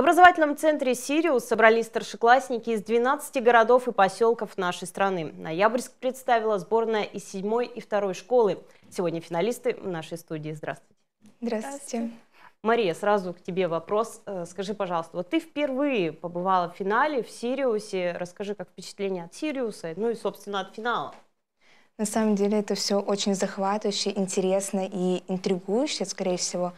образовательном центре «Сириус» собрались старшеклассники из 12 городов и поселков нашей страны. Ноябрьск представила сборная из 7 и 2 школы. Сегодня финалисты в нашей студии. Здравствуйте. Здравствуйте. Мария, сразу к тебе вопрос. Э, скажи, пожалуйста, вот ты впервые побывала в финале в «Сириусе». Расскажи, как впечатление от «Сириуса», ну и, собственно, от финала. На самом деле это все очень захватывающе, интересно и интригующе, скорее всего,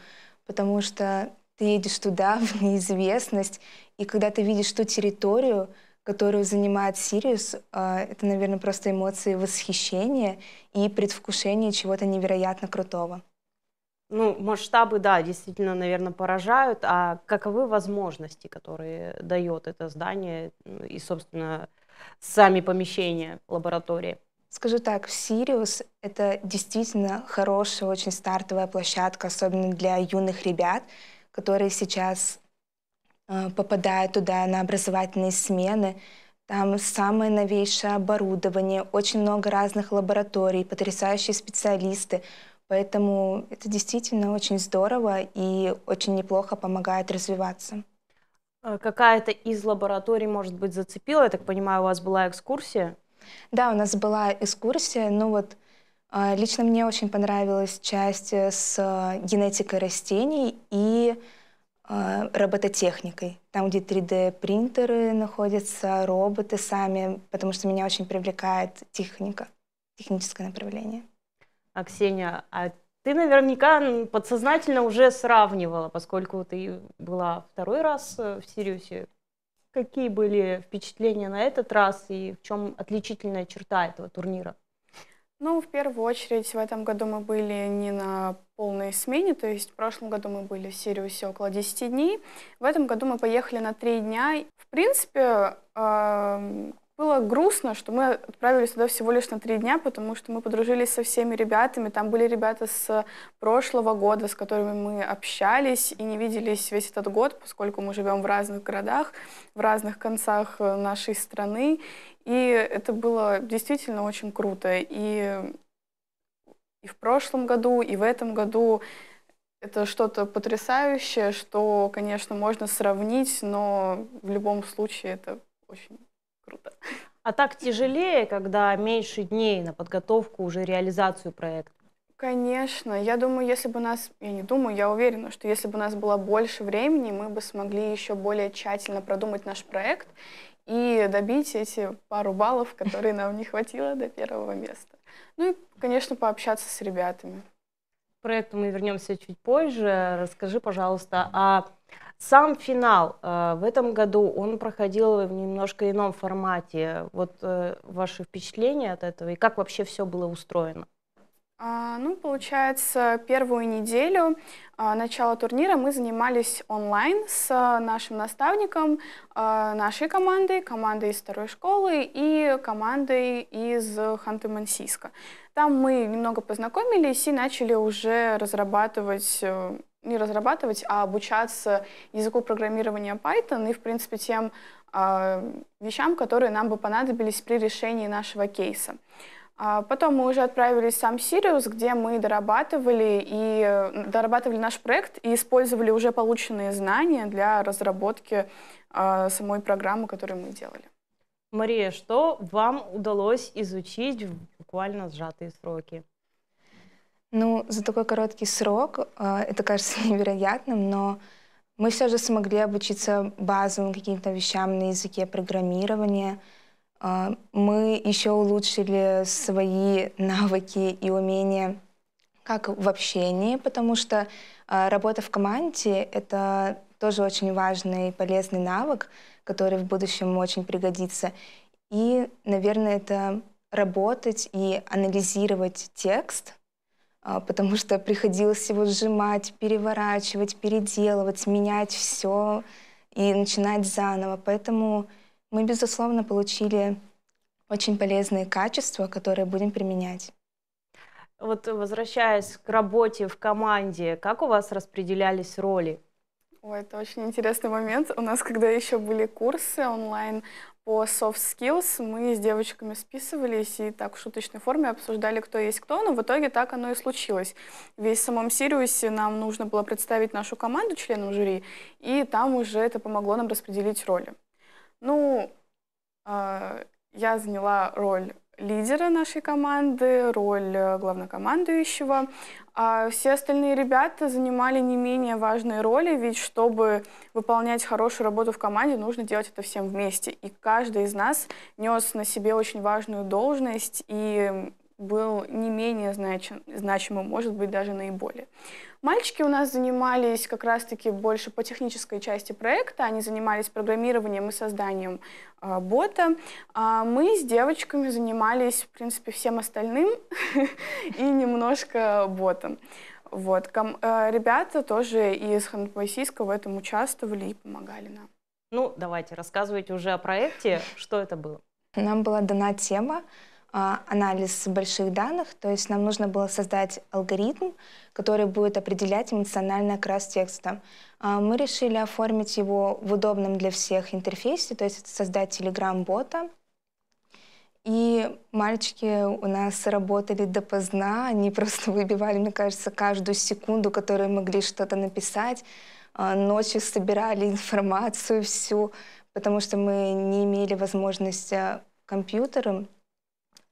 потому что ты едешь туда, в неизвестность, и когда ты видишь ту территорию, которую занимает Сириус, а, это, наверное, просто эмоции восхищения и предвкушения чего-то невероятно крутого. Ну, масштабы, да, действительно, наверное, поражают. А каковы возможности, которые дает это здание ну, и, собственно, сами помещения лаборатории? Скажу так, Сириус — это действительно хорошая очень стартовая площадка, особенно для юных ребят — которые сейчас э, попадают туда на образовательные смены. Там самое новейшее оборудование, очень много разных лабораторий, потрясающие специалисты. Поэтому это действительно очень здорово и очень неплохо помогает развиваться. А какая-то из лабораторий, может быть, зацепила? Я так понимаю, у вас была экскурсия? Да, у нас была экскурсия. Ну вот а, лично мне очень понравилась часть э, с э, генетикой растений и а, робототехникой. Там, где 3D-принтеры находятся, роботы сами, потому что меня очень привлекает техника, техническое направление. А, Ксения, а ты наверняка подсознательно уже сравнивала, поскольку ты была второй раз э, в Сириусе. Какие были впечатления на этот раз и в чем отличительная черта этого турнира? Ну, в первую очередь, в этом году мы были не на полной смене, то есть в прошлом году мы были в Сириусе около 10 дней, в этом году мы поехали на 3 дня. В принципе, эм, было грустно, что мы отправились туда всего лишь на три дня, потому что мы подружились со всеми ребятами. Там были ребята с прошлого года, с которыми мы общались и не виделись весь этот год, поскольку мы живем в разных городах, в разных концах э, нашей страны. И это было действительно очень круто. И, и в прошлом году, и в этом году это что-то потрясающее, что, конечно, можно сравнить, но в любом случае это очень круто. А так тяжелее, когда меньше дней на подготовку, уже реализацию проекта? Конечно. Я думаю, если бы нас... Я не думаю, я уверена, что если бы у нас было больше времени, мы бы смогли еще более тщательно продумать наш проект и добить эти пару баллов, которые нам не хватило до первого места. Ну и, конечно, пообщаться с ребятами проекту мы вернемся чуть позже. Расскажи, пожалуйста, а сам финал э, в этом году, он проходил в немножко ином формате. Вот э, ваши впечатления от этого и как вообще все было устроено? А, ну, получается, первую неделю а, начала турнира мы занимались онлайн с а, нашим наставником, нашей командой, командой из второй школы и командой из Ханты-Мансийска. Там мы немного познакомились и начали уже разрабатывать э, не разрабатывать, а обучаться языку программирования Python и, в принципе, тем э, вещам, которые нам бы понадобились при решении нашего кейса. А потом мы уже отправились в сам Сириус, где мы дорабатывали, и, дорабатывали наш проект и использовали уже полученные знания для разработки э, самой программы, которую мы делали. Мария, что вам удалось изучить в буквально сжатые сроки? Ну, за такой короткий срок э, это кажется невероятным, но мы все же смогли обучиться базовым каким-то вещам на языке программирования – а, мы еще улучшили свои навыки и умения как в общении, потому что а, работа в команде — это тоже очень важный и полезный навык, который в будущем очень пригодится. И, наверное, это работать и анализировать текст, а, потому что приходилось его сжимать, переворачивать, переделывать, менять все и начинать заново. Поэтому мы, безусловно, получили очень полезные качества, которые будем применять. Вот возвращаясь к работе в команде, как у вас распределялись роли? Ой, это очень интересный момент. У нас, когда еще были курсы онлайн по soft skills, мы с девочками списывались и так в шуточной форме обсуждали, кто есть кто, но в итоге так оно и случилось. Весь в самом Сириусе нам нужно было представить нашу команду членам жюри, и там уже это помогло нам распределить роли. Ну, э, я заняла роль лидера нашей команды, роль э, главнокомандующего. А все остальные ребята занимали не менее важные роли, ведь чтобы выполнять хорошую работу в команде, нужно делать это всем вместе. И каждый из нас нес на себе очень важную должность и был не менее значим, значимым, может быть, даже наиболее. Мальчики у нас занимались как раз-таки больше по технической части проекта, они занимались программированием и созданием э, бота. А мы с девочками занимались, в принципе, всем остальным и немножко ботом. Вот. Ком, э, ребята тоже из Ханты-Мансийска в этом участвовали и помогали нам. Ну, давайте, рассказывайте уже о проекте. Что это было? Нам была дана тема а, анализ больших данных, то есть нам нужно было создать алгоритм, который будет определять эмоциональный окрас текста. А, мы решили оформить его в удобном для всех интерфейсе, то есть создать телеграм бота И мальчики у нас работали допоздна, они просто выбивали, мне кажется, каждую секунду, которую могли что-то написать. А, ночью собирали информацию всю, потому что мы не имели возможности компьютером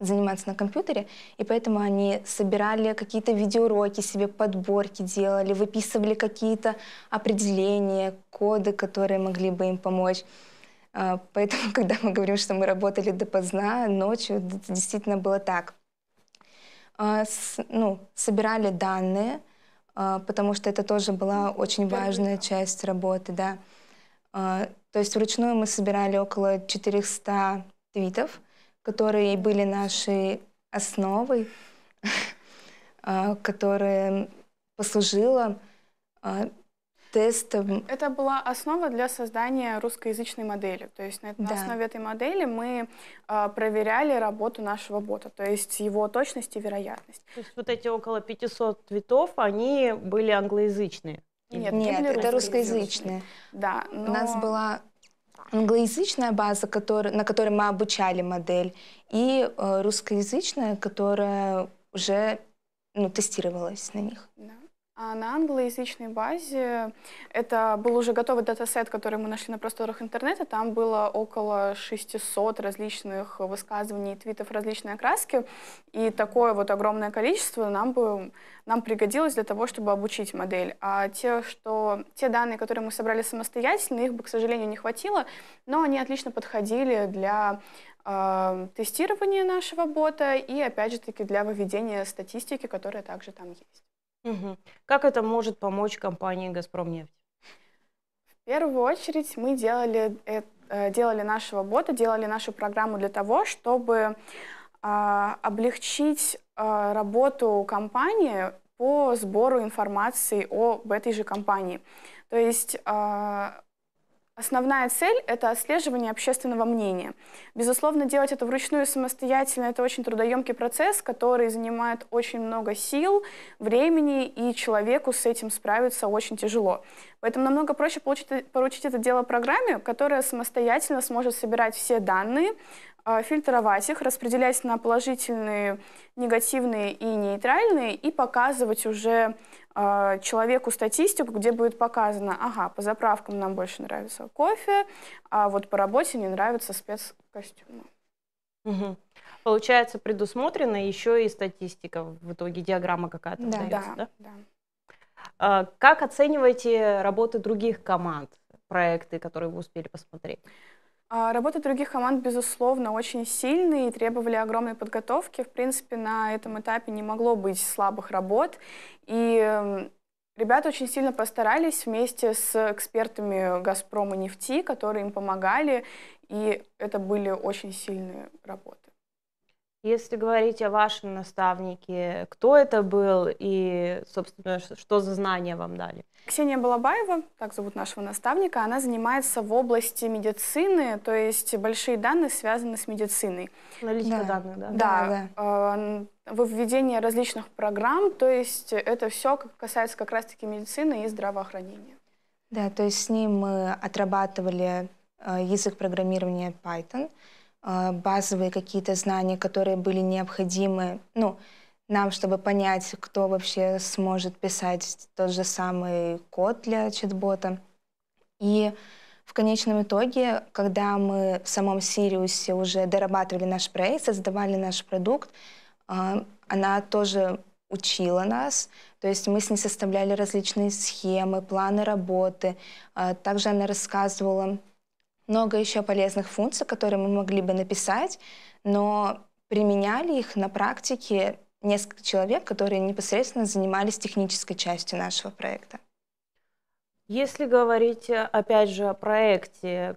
заниматься на компьютере, и поэтому они собирали какие-то видеоуроки, себе подборки делали, выписывали какие-то определения, коды, которые могли бы им помочь. А, поэтому, когда мы говорим, что мы работали допоздна, ночью, это действительно было так. А, ну, собирали данные, а, потому что это тоже была очень важная часть работы, да. То есть вручную мы собирали около 400 твитов, которые были нашей основой, а, которая послужила а, тестом. Это была основа для создания русскоязычной модели. То есть на, да. основе этой модели мы а, проверяли работу нашего бота, то есть его точность и вероятность. То есть вот эти около 500 цветов, они были англоязычные? Нет, Нет были это русскоязычные. Да, но... У нас была англоязычная база, который, на которой мы обучали модель, и э, русскоязычная, которая уже ну, тестировалась на них. Да. А на англоязычной базе это был уже готовый датасет, который мы нашли на просторах интернета. Там было около 600 различных высказываний, твитов различной окраски. И такое вот огромное количество нам, бы, нам пригодилось для того, чтобы обучить модель. А те, что, те данные, которые мы собрали самостоятельно, их бы, к сожалению, не хватило, но они отлично подходили для э, тестирования нашего бота и, опять же таки, для выведения статистики, которая также там есть. Угу. Как это может помочь компании «Газпромнефть»? В первую очередь мы делали, э, э, делали нашего бота, делали нашу программу для того, чтобы а, облегчить а, работу компании по сбору информации об этой же компании. То есть а, Основная цель – это отслеживание общественного мнения. Безусловно, делать это вручную самостоятельно – это очень трудоемкий процесс, который занимает очень много сил, времени, и человеку с этим справиться очень тяжело. Поэтому намного проще получить, поручить это дело программе, которая самостоятельно сможет собирать все данные, а, фильтровать их, распределять на положительные, негативные и нейтральные, и показывать уже а, человеку статистику, где будет показано, ага, по заправкам нам больше нравится кофе, а вот по работе не нравятся спецкостюмы. Угу. Получается, предусмотрена еще и статистика, в итоге диаграмма какая-то да, выдается, да? Да, да. А, как оцениваете работы других команд, проекты, которые вы успели посмотреть? А работы других команд, безусловно, очень сильные и требовали огромной подготовки. В принципе, на этом этапе не могло быть слабых работ. И эм, ребята очень сильно постарались вместе с экспертами «Газпрома» нефти, которые им помогали. И это были очень сильные работы. Если говорить о вашем наставнике, кто это был и, собственно, что за знания вам дали? Ксения Балабаева, так зовут нашего наставника, она занимается в области медицины, то есть большие данные связаны с медициной. Аналитика да. данных, да? Да. да, да. А, во введение различных программ, то есть это все касается как раз-таки медицины и здравоохранения. Да, то есть с ним мы отрабатывали э, язык программирования Python, а, базовые какие-то знания, которые были необходимы, ну, нам, чтобы понять, кто вообще сможет писать тот же самый код для чат-бота. И в конечном итоге, когда мы в самом Сириусе уже дорабатывали наш проект, создавали наш продукт, а, она тоже учила нас, то есть мы с ней составляли различные схемы, планы работы. А, также она рассказывала много еще полезных функций, которые мы могли бы написать, но применяли их на практике несколько человек, которые непосредственно занимались технической частью нашего проекта. Если говорить, опять же, о проекте,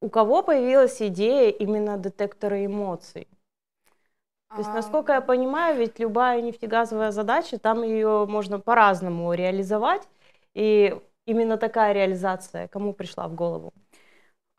у кого появилась идея именно детектора эмоций? То есть, а. насколько я понимаю, ведь любая нефтегазовая задача, там ее можно по-разному реализовать. И именно такая реализация кому пришла в голову?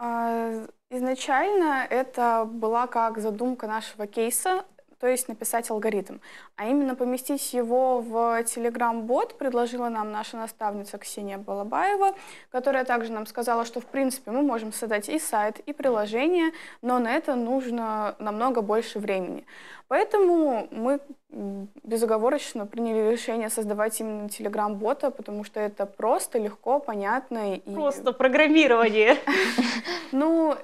А, изначально это была как задумка нашего кейса то есть написать алгоритм, а именно поместить его в Telegram-бот, предложила нам наша наставница Ксения Балабаева, которая также нам сказала, что в принципе мы можем создать и сайт, и приложение, но на это нужно намного больше времени. Поэтому мы безоговорочно приняли решение создавать именно Telegram-бота, потому что это просто, легко, понятно. И... Просто программирование. Ну,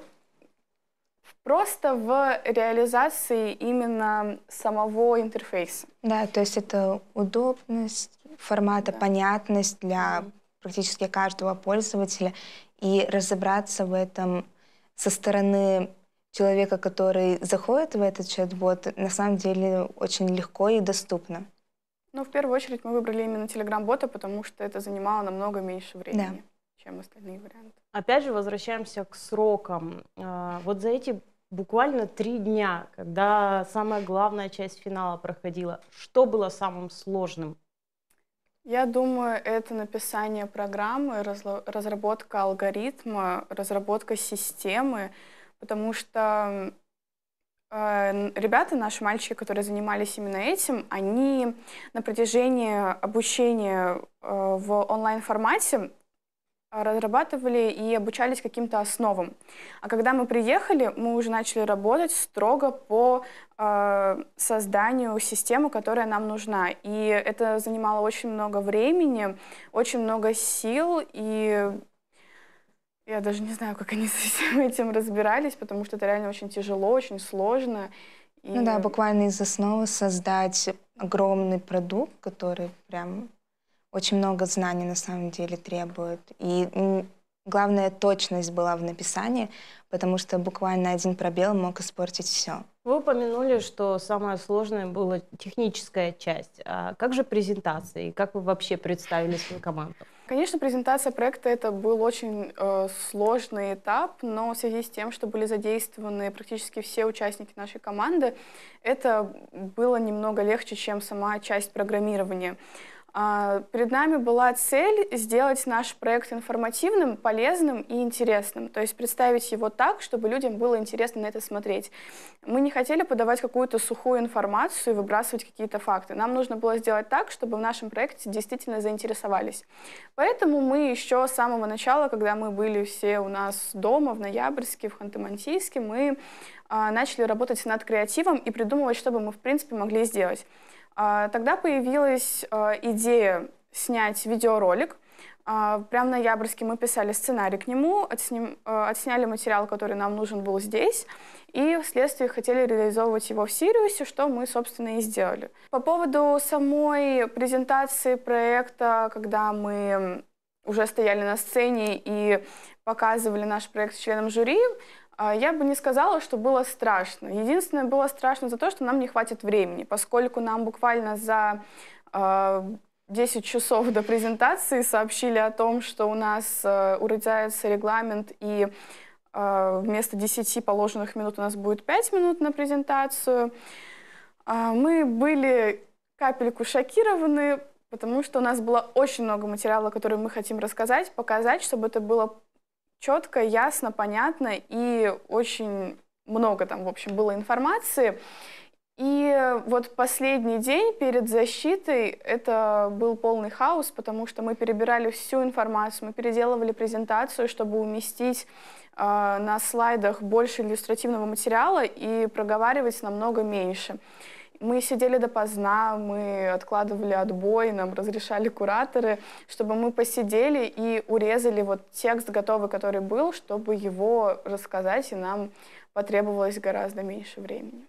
просто в реализации именно самого интерфейса. Да, то есть это удобность формата, да. понятность для практически каждого пользователя и разобраться в этом со стороны человека, который заходит в этот чат-бот, на самом деле очень легко и доступно. Ну, в первую очередь мы выбрали именно Telegram-бота, потому что это занимало намного меньше времени, да. чем остальные варианты. Опять же, возвращаемся к срокам. А, вот за эти буквально три дня, когда самая главная часть финала проходила. Что было самым сложным? Я думаю, это написание программы, разработка алгоритма, разработка системы, потому что э, ребята, наши мальчики, которые занимались именно этим, они на протяжении обучения э, в онлайн-формате а, разрабатывали и обучались каким-то основам. А когда мы приехали, мы уже начали работать строго по э, созданию системы, которая нам нужна. И это занимало очень много времени, очень много сил, и я даже не знаю, как они со всем этим разбирались, потому что это реально очень тяжело, очень сложно. И... Ну да, буквально из основы создать огромный продукт, который прям очень много знаний на самом деле требует. И главное, точность была в написании, потому что буквально один пробел мог испортить все. Вы упомянули, что самое сложное было техническая часть. А как же презентация? И как вы вообще представили свою команду? Конечно, презентация проекта это был очень э, сложный этап, но в связи с тем, что были задействованы практически все участники нашей команды, это было немного легче, чем сама часть программирования. А, перед нами была цель сделать наш проект информативным, полезным и интересным, то есть представить его так, чтобы людям было интересно на это смотреть. Мы не хотели подавать какую-то сухую информацию и выбрасывать какие-то факты. Нам нужно было сделать так, чтобы в нашем проекте действительно заинтересовались. Поэтому мы еще с самого начала, когда мы были все у нас дома в Ноябрьске, в Ханты-Мансийске, мы а, начали работать над креативом и придумывать, что бы мы в принципе могли сделать. А, тогда появилась а, идея снять видеоролик. А, прям в ноябрьске мы писали сценарий к нему, отсним, отсняли материал, который нам нужен был здесь, и вследствие хотели реализовывать его в Сириусе, что мы, собственно, и сделали. По поводу самой презентации проекта, когда мы уже стояли на сцене и показывали наш проект членам жюри, а, я бы не сказала, что было страшно. Единственное, было страшно за то, что нам не хватит времени, поскольку нам буквально за 10 а, часов до презентации сообщили о том, что у нас а, урезается регламент и вместо 10 положенных минут у нас будет 5 минут на презентацию. Мы были капельку шокированы, потому что у нас было очень много материала, который мы хотим рассказать, показать, чтобы это было четко, ясно, понятно и очень много там, в общем, было информации. И вот последний день перед защитой это был полный хаос, потому что мы перебирали всю информацию, мы переделывали презентацию, чтобы уместить э, на слайдах больше иллюстративного материала и проговаривать намного меньше. Мы сидели допоздна, мы откладывали отбой, нам разрешали кураторы, чтобы мы посидели и урезали вот текст готовый, который был, чтобы его рассказать, и нам потребовалось гораздо меньше времени.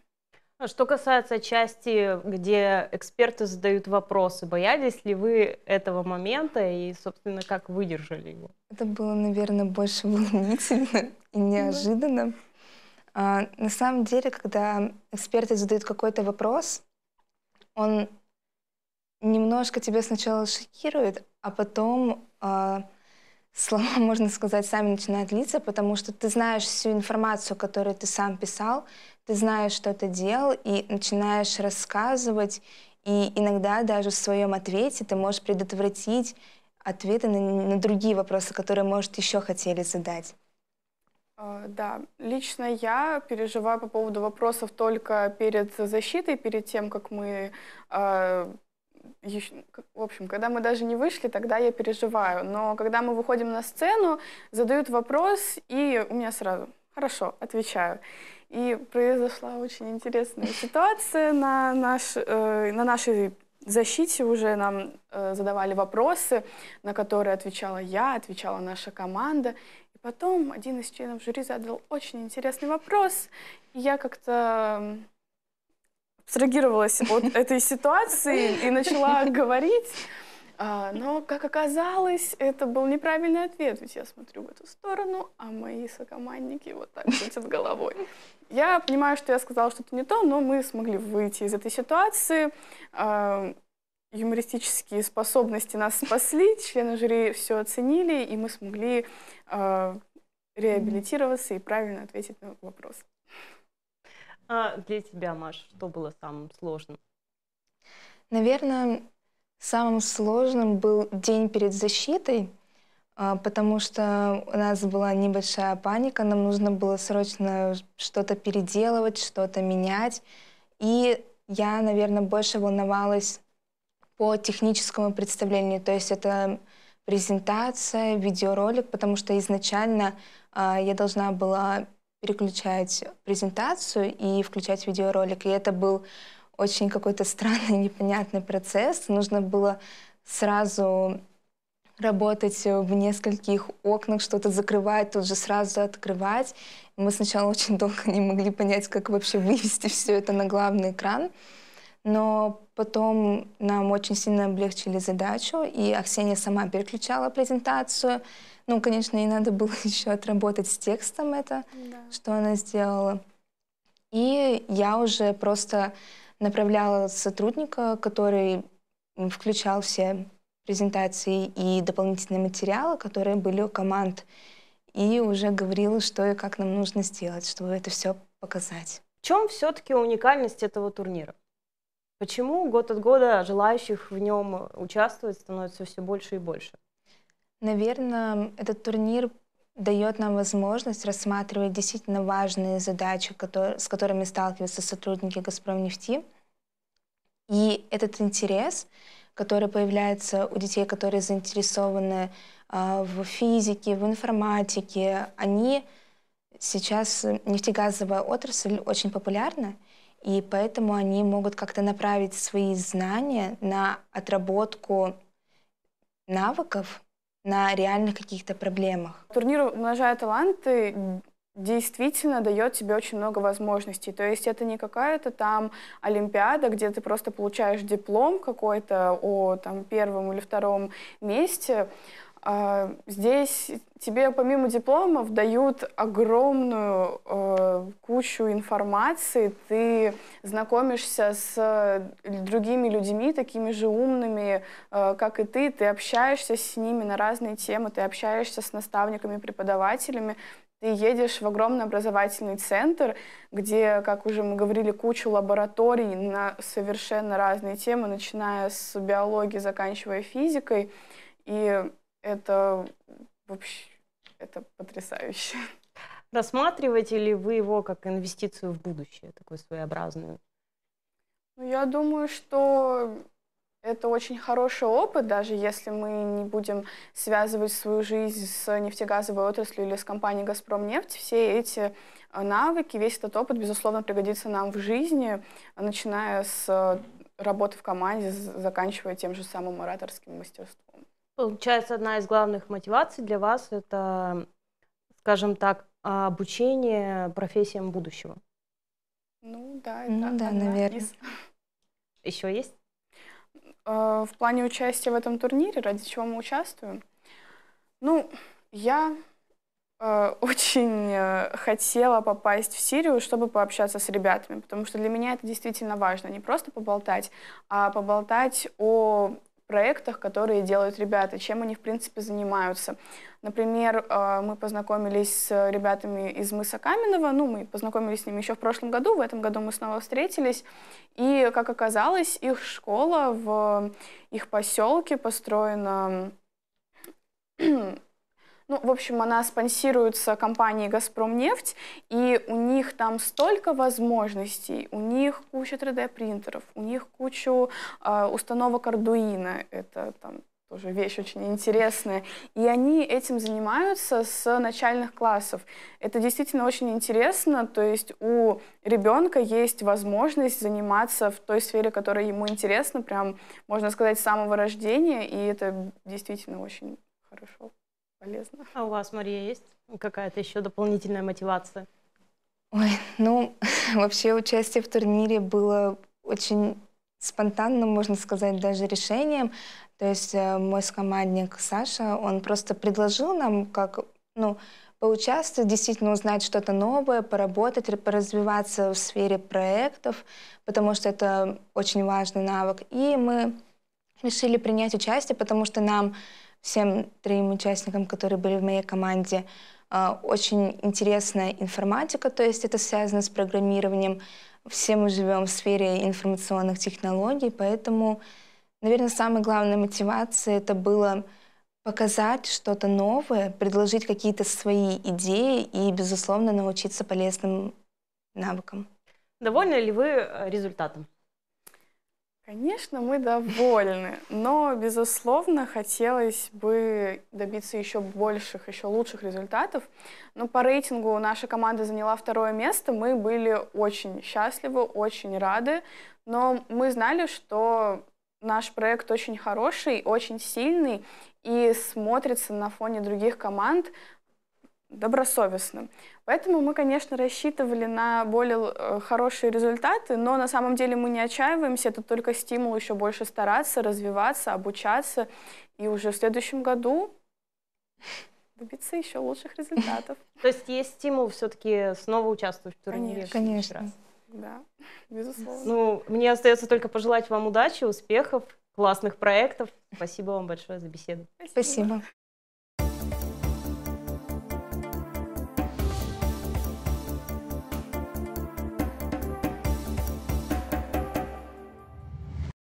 А что касается части, где эксперты задают вопросы, боялись ли вы этого момента и, собственно, как выдержали его? Это было, наверное, больше волнительно и ну неожиданно. Да. А, на самом деле, когда эксперты задают какой-то вопрос, он немножко тебя сначала шокирует, а потом э, слова, можно сказать, сами начинают литься, потому что ты знаешь всю информацию, которую ты сам писал, ты знаешь, что ты делал, и начинаешь рассказывать, и иногда даже в своем ответе ты можешь предотвратить ответы на, на другие вопросы, которые, может, еще хотели задать. А, да, лично я переживаю по поводу вопросов только перед защитой, перед тем, как мы... Э, а, еще, в общем, когда мы даже не вышли, тогда я переживаю. Но когда мы выходим на сцену, задают вопрос, и у меня сразу «хорошо», отвечаю. И произошла очень интересная ситуация на, наш, э, на нашей защите уже нам э, задавали вопросы, на которые отвечала я, отвечала наша команда. Потом один из членов жюри задал очень интересный вопрос, и я как-то абстрагировалась от этой ситуации и начала говорить. А, но, как оказалось, это был неправильный ответ, ведь я смотрю в эту сторону, а мои сокомандники вот так крутят головой. Я понимаю, что я сказала что-то не то, но мы смогли выйти из этой ситуации юмористические способности нас спасли, члены жюри все оценили, и мы смогли э, реабилитироваться и правильно ответить на вопрос. А для тебя, Маш, что было самым сложным? Наверное, самым сложным был день перед защитой, а, потому что у нас была небольшая паника, нам нужно было срочно что-то переделывать, что-то менять. И я, наверное, больше волновалась по техническому представлению. То есть это презентация, видеоролик, потому что изначально э, я должна была переключать презентацию и включать видеоролик. И это был очень какой-то странный, непонятный процесс. Нужно было сразу работать в нескольких окнах, что-то закрывать, тут же сразу открывать. Мы сначала очень долго не могли понять, как вообще вывести все это на главный экран но потом нам очень сильно облегчили задачу, и Аксения сама переключала презентацию. Ну, конечно, и надо было еще отработать с текстом это, да. что она сделала. И я уже просто направляла сотрудника, который включал все презентации и дополнительные материалы, которые были у команд, и уже говорила, что и как нам нужно сделать, чтобы это все показать. В чем все-таки уникальность этого турнира? Почему год от года желающих в нем участвовать становится все больше и больше? Наверное, этот турнир дает нам возможность рассматривать действительно важные задачи, с которыми сталкиваются сотрудники Газпром нефти, И этот интерес, который появляется у детей, которые заинтересованы а, в физике, в информатике, они сейчас, э, нефтегазовая отрасль очень популярна, и поэтому они могут как-то направить свои знания на отработку навыков на реальных каких-то проблемах. Турнир «Умножая таланты» действительно дает тебе очень много возможностей. То есть это не какая-то там олимпиада, где ты просто получаешь диплом какой-то о там, первом или втором месте, а здесь тебе помимо дипломов дают огромную э, кучу информации, ты знакомишься с э, другими людьми, такими же умными, э, как и ты, ты общаешься с ними на разные темы, ты общаешься с наставниками, преподавателями, ты едешь в огромный образовательный центр, где, как уже мы говорили, кучу лабораторий на совершенно разные темы, начиная с биологии, заканчивая физикой. И это вообще это потрясающе. Рассматриваете ли вы его как инвестицию в будущее, такую своеобразную? Ну, я думаю, что это очень хороший опыт, даже если мы не будем связывать свою жизнь с нефтегазовой отраслью или с компанией Газпром нефть. Все эти а, навыки, весь этот опыт, безусловно, пригодится нам в жизни, начиная с а, работы в команде, заканчивая тем же самым ораторским мастерством. Получается, одна из главных мотиваций для вас это, скажем так, обучение профессиям будущего. Ну да, это ну, да, наверное. Из... Еще есть? А, в плане участия в этом турнире, ради чего мы участвуем? Ну, я а, очень э, хотела попасть в Сирию, чтобы пообщаться с ребятами, потому что для меня это действительно важно. Не просто поболтать, а поболтать о проектах, которые делают ребята, чем они, в принципе, занимаются. Например, э, мы познакомились с ребятами из мыса Каменного, ну, мы познакомились с ними еще в прошлом году, в этом году мы снова встретились, и, как оказалось, их школа в их поселке построена ну, в общем, она спонсируется компанией «Газпромнефть», и у них там столько возможностей, у них куча 3D-принтеров, у них куча э, установок Arduino, это там тоже вещь очень интересная. И они этим занимаются с начальных классов. Это действительно очень интересно, то есть у ребенка есть возможность заниматься в той сфере, которая ему интересна, прям, можно сказать, с самого рождения, и это действительно очень хорошо полезно. А у вас, Мария, есть какая-то еще дополнительная мотивация? Ой, ну, вообще участие в турнире было очень спонтанным, можно сказать, даже решением. То есть э, мой командник Саша, он просто предложил нам, как, ну, поучаствовать, действительно узнать что-то новое, поработать, поразвиваться в сфере проектов, потому что это очень важный навык. И мы решили принять участие, потому что нам всем троим участникам, которые были в моей команде, а, очень интересная информатика, то есть это связано с программированием. Все мы живем в сфере информационных технологий, поэтому, наверное, самая главная мотивация это было показать что-то новое, предложить какие-то свои идеи и, безусловно, научиться полезным навыкам. Довольны ли вы э, результатом? Конечно, мы довольны, но, безусловно, хотелось бы добиться еще больших, еще лучших результатов. Но по рейтингу наша команда заняла второе место, мы были очень счастливы, очень рады, но мы знали, что наш проект очень хороший, очень сильный и смотрится на фоне других команд добросовестным. Поэтому мы, конечно, рассчитывали на более э, хорошие результаты, но на самом деле мы не отчаиваемся, это только стимул еще больше стараться, развиваться, обучаться и уже в следующем году добиться еще лучших результатов. То есть есть стимул все-таки снова участвовать в турнире? Конечно, Да, безусловно. Ну, мне остается только пожелать вам удачи, успехов, классных проектов. Спасибо вам большое за беседу. Спасибо.